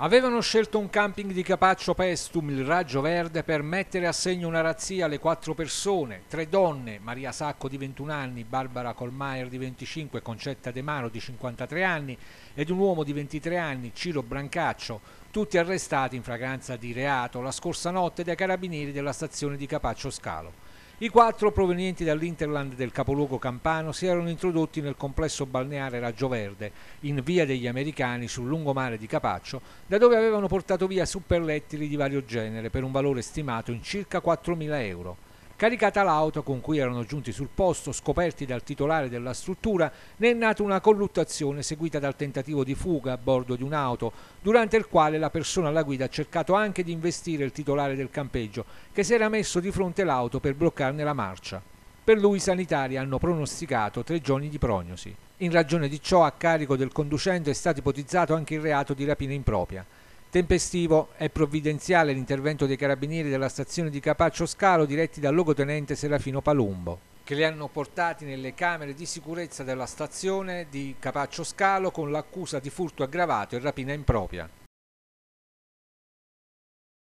Avevano scelto un camping di Capaccio Pestum, il Raggio Verde, per mettere a segno una razzia alle quattro persone, tre donne, Maria Sacco di 21 anni, Barbara Colmaier di 25, Concetta De Maro di 53 anni ed un uomo di 23 anni, Ciro Brancaccio, tutti arrestati in fragranza di reato la scorsa notte dai carabinieri della stazione di Capaccio Scalo. I quattro provenienti dall'Interland del capoluogo campano si erano introdotti nel complesso balneare Raggio Verde, in via degli Americani sul lungomare di Capaccio, da dove avevano portato via superlettili di vario genere per un valore stimato in circa 4.000 euro. Caricata l'auto con cui erano giunti sul posto, scoperti dal titolare della struttura, ne è nata una colluttazione seguita dal tentativo di fuga a bordo di un'auto, durante il quale la persona alla guida ha cercato anche di investire il titolare del campeggio, che si era messo di fronte l'auto per bloccarne la marcia. Per lui i sanitari hanno pronosticato tre giorni di prognosi. In ragione di ciò, a carico del conducente è stato ipotizzato anche il reato di rapina impropria. Tempestivo e provvidenziale l'intervento dei carabinieri della stazione di Capaccio Scalo diretti dal logotenente Serafino Palumbo, che li hanno portati nelle camere di sicurezza della stazione di Capaccio Scalo con l'accusa di furto aggravato e rapina impropria.